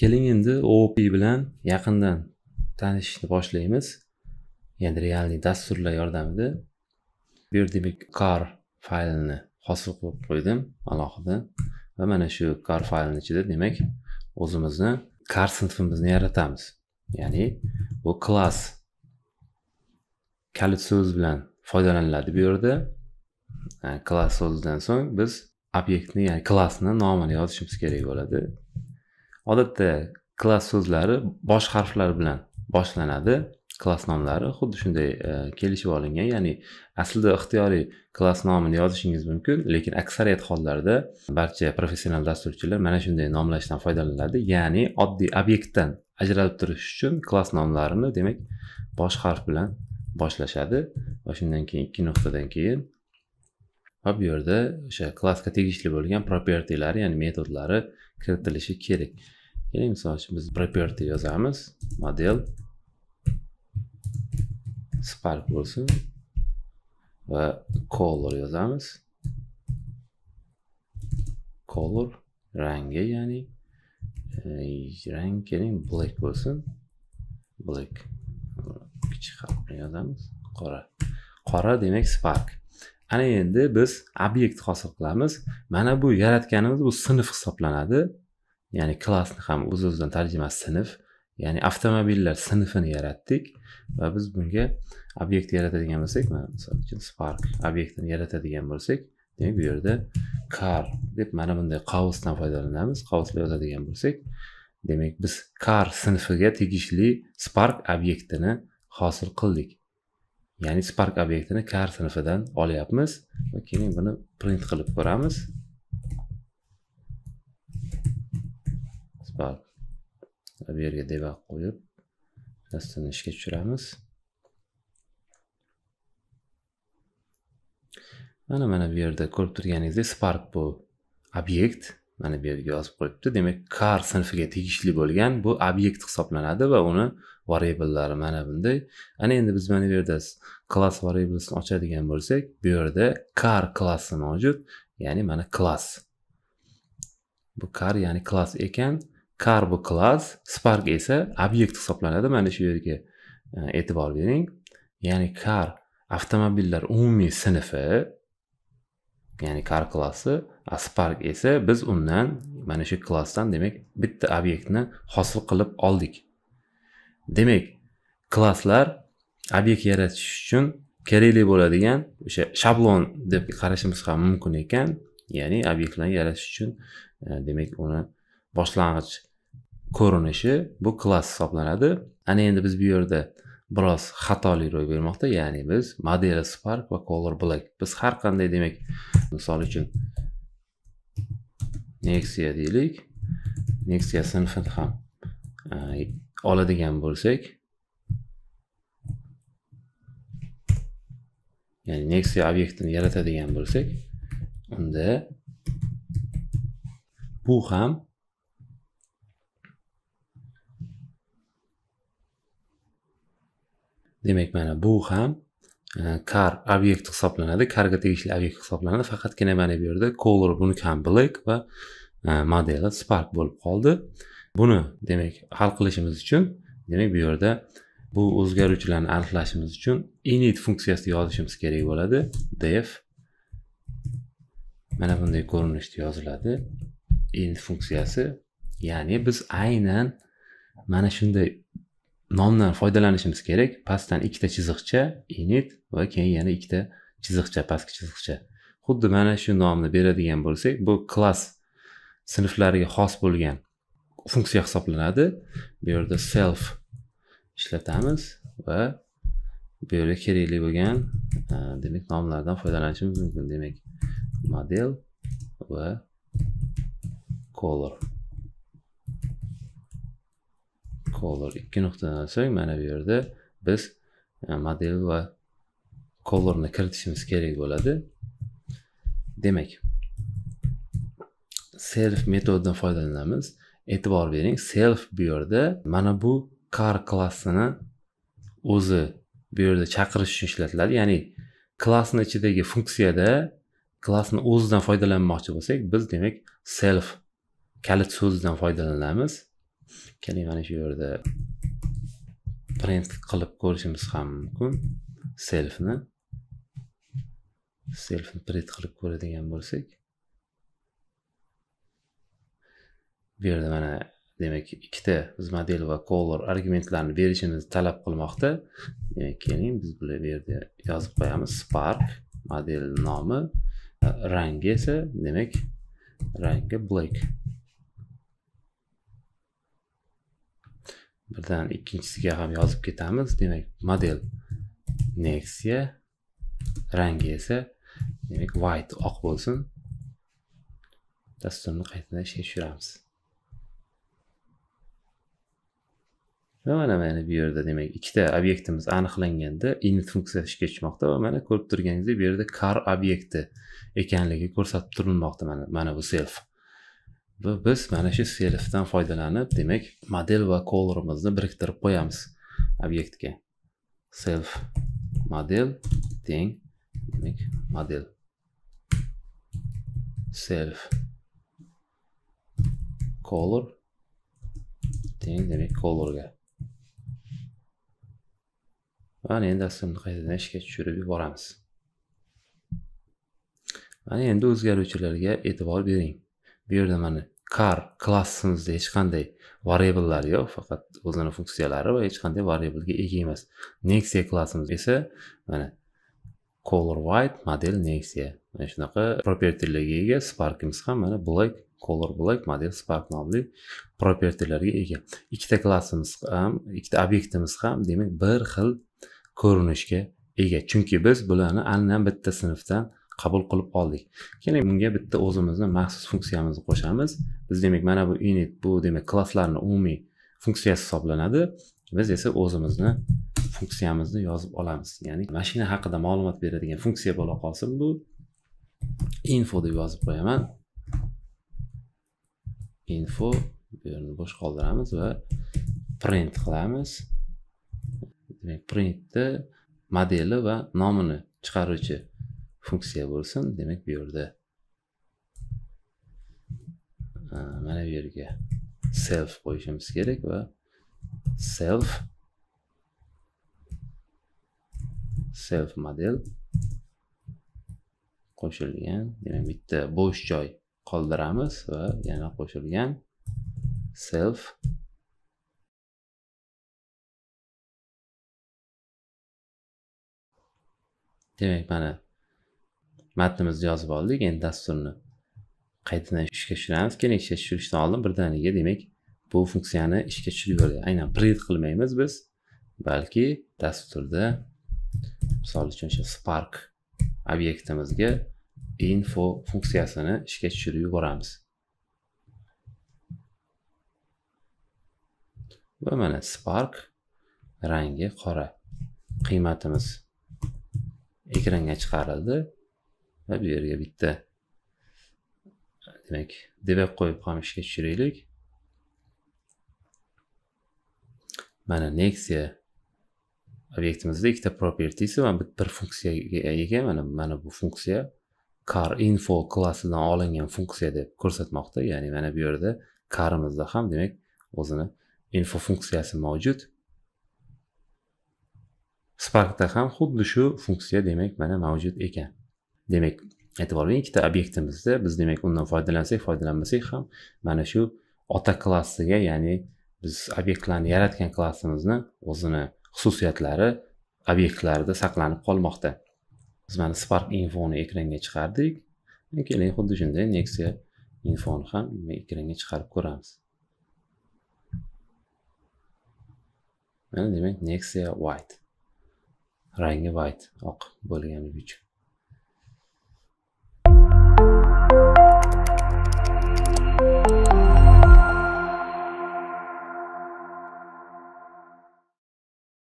keling endi oop bilan yaqindan tanishishni boshlaymiz ya'ni realniy dasturlar yordamida bu yerda demak kar faylini hosil qilib qo'ydim alohida va mana shu kar faylni ichida demak o'zimizni kar sinfimizni yaratamiz ya'ni bu klass kalit so'z bilan foydalaniladi bu yerda klass so'zidan so'ng biz obyektni ya'ni klassni nomini yozishimiz kerak bo'ladi odatda klass so'zlari bosh harflar bilan boshlanadi klass nomlari xuddi shunday e, kelishib olingan ya'ni aslida ixtiyoriy klass nomini yozishingiz mumkin lekin aksariyat hollarda barcha professional dasturchilar mana shunday nomlashdan foydalaniladi ya'ni oddiy obyektdan ajralib turish uchun klass nomlarini demak bosh harf bilan boshlashadi va shundan keyin ikki nuqtadan keyin va bu yerda o'sha klassga tegishli bo'lgan propertilari ya'ni metodlari kiritilishi kerak ya'ni misol uchun biz property yozamiz model spark bo'lsin va color yozamiz color rangi ya'ni e, rang keling black bo'lsin black kichik harf yozamiz qora qora demek spark ana endi biz obyekt hosil qilamiz mana bu yaratganimiz bu sinf hisoblanadi ya'ni klassni ham o'z o'zidan tarjimasi sinf ya'ni avtomobillar sinfini yaratdik va biz bunga obyekt yaratadigan bo'lsak mana misol uchun spark obyektini yaratadigan bo'lsak demak bu yerda car deb mana bunday qavusdan foydalanamiz qavuslar yozadigan bo'lsak demak biz car sinfiga tegishli spark obyektini hosil qildik ya'ni spark obyektini car sinfidan olyapmiz va keyin buni print qilib ko'ramiz spark bu yerga debug qo'yib dasturni ishga tushiramiz mana mana bu yerda ko'rib turganingizdek spark bu obyekt mana bu yerga yozib qo'yibdi demak kar sinfiga tegishli bo'lgan bu obyekt hisoblanadi va uni variablelari mana bunday ana endi biz mana bu yerda klass variablesini ochadigan bo'lsak bu yerda kar klassi mavjud ya'ni mana klass bu kar ya'ni klass ekan car bu class spark esa obyekt hisoblanadi mana shu yerga e, e'tibor bering ya'ni car avtomobillar umumiy sinfi ya'ni car klassi spark esa biz undan mana shu klassdan demak bitta obyektni hosil qilib oldik demak klasslar obyekt yaratish uchun kerakli bo'ladigan o'sha shablon deb qarashimiz ham mumkin ekan ya'ni obyektlarni yaratish uchun e, demak uni boshlang'ich ko'rinishi bu klass hisoblanadi ana endi biz bu yerda biroz xatolik ro'y bermoqda ya'ni biz Madeira Spark va Color Black biz har qanday demak misol uchun Nexia deylik Nexia sinfini ham e, oladigan bo'lsak ya'ni Nexia obyektini yaratadigan bo'lsak unda bu ham demak mana bu ham e, kar obyekti hisoblanadi karga tegishli obyekt hisoblanadi faqatgina mana bu yerda color buniki ham black va e, modeli spark bo'lib qoldi buni demak hal qilishimiz uchun demak bu yerda bu o'zgaruvchilarni aniqlashimiz uchun init funksiyasini yozishimiz kerak bo'ladi def mana bunday ko'rinishda yoziladi init funksiyasi ya'ni biz aynan mana shunday nomdan foydalanishimiz kerak pastdan ikkita chiziqcha init va keyin yana ikkita chiziqcha pastki chiziqcha xuddi mana shu nomni beradigan bo'lsak bu klass sinflariga xos bo'lgan funksiya hisoblanadi bu yerda self ishlatamiz va bu yerga kerakli bo'lgan e, demak nomlardan foydalanishimiz mumkin demak model va color color ikki nuqtadan so'ng mana bu yerda biz e, model va colorni kiritishimiz kerak bo'ladi demak self metodidan foydalanamiz e'tibor bering self bu yerda mana bu car klassini o'zi bu yerda chaqirish uchun ishlatiladi ya'ni klassni ichidagi funksiyada klassni o'zidan foydalanmoqchi bo'lsak biz demak self kalit so'zidan foydalanamiz mana shu yerda print qilib ko'rishimiz ham mumkin selfni selfni print qilib ko'radigan bo'lsak bu yerda mana demak ikkita biz model va color argumentlarni berishimizni talab qilmoqda demak keling biz bu yerda yozib qo'yamiz spark model nomi rangi esa demak rangi black birdan ikkinchisiga ham yozib ketamiz demak model nexia rangi esa demak white oq bo'lsin dasturni qaytadan ishga tushiramiz va mana mana bu yerda demak ikkita obyektimiz aniqlanganda init funksiyasi ishga tushmoqda va mana ko'rib turganingizdek bu yerda kar obyekti ekanligi ko'rsatib turilmoqda mana mana bu self va biz mana shu selfdan foydalanib demak model va colorimizni biriktirib qo'yamiz obyektga self model teng demak model self color teng demak colorga mana endi dasturni qaytadan ishga tushirib yuboramiz mana endi o'zgaruvchilarga e'tibor bering bu yerda mana car klassimizda hech qanday variablelar yo'q faqat o'zini funksiyalari va hech qanday variablga ega emas nexia klassimiz esa mana color white model nexia mana shunaqa propertilarga ega sparkimiz ham mana black color black model spark nomli propertilarga ega ikkita klassimiz ham ikkita obyektimiz ham demak bir xil ko'rinishga ega chunki biz bularni aynan bitta sinfdan qabul qilib oldik keling bunga bitta o'zimizni maxsus funksiyamizni qo'shamiz biz demak mana bu init bu demak klasslarni umumiy funksiyasi hisoblanadi biz esa o'zimizni funksiyamizni yozib olamiz ya'ni mashina haqida ma'lumot beradigan funksiya bo'la qolsin bu info deb yozib qo'yaman info bu yerni bo'sh qoldiramiz va print qilamiz demak printni modeli va nomini chiqaruvchi funksiya bo'lsin demak bu yerda mana bu yerga self qo'yishimiz kerak va self self model qo'shilgan demak bitta bo'sh joy qoldiramiz va yana qo'shilgan self demak mana matnimizni yozib oldik endi dasturni qaytadan ishga tushiramiz keling ishga tushirishdan oldin birdaniga demak bu funksiyani ishga tushirib yubordik aynan print qilmaymiz biz balki dasturda misol uchun shu spark obyektimizga info funksiyasini ishga tushirib yuboramiz va mana spark rangi qora qiymatimiz ekranga chiqarildi va bu yerga bitta demak debak qo'yib ham ishga tushiraylik mana nexia obyektimizda ikkita propertisi va bir funksiyaga ega mana mana bu funksiya car info klassidan olingan funksiya deb ko'rsatmoqda ya'ni mana bu yerda karimizda ham demak o'zini info funksiyasi mavjud sparkda ham xuddi shu funksiya demak mana mavjud ekan demak aytib oling ikkita obyektimizda biz demak undan foydalansak foydalanmasak ham mana shu ota klassiga ya'ni biz obyektlarni yaratgan klassimizni o'zini xususiyatlari obyektlarida saqlanib qolmoqda biz mana spark infoni ekranga chiqardik keling xuddi shunday nexia infoni ham ekranga chiqarib ko'ramiz mana demak nexia white rangi white oq bo'lgani uchun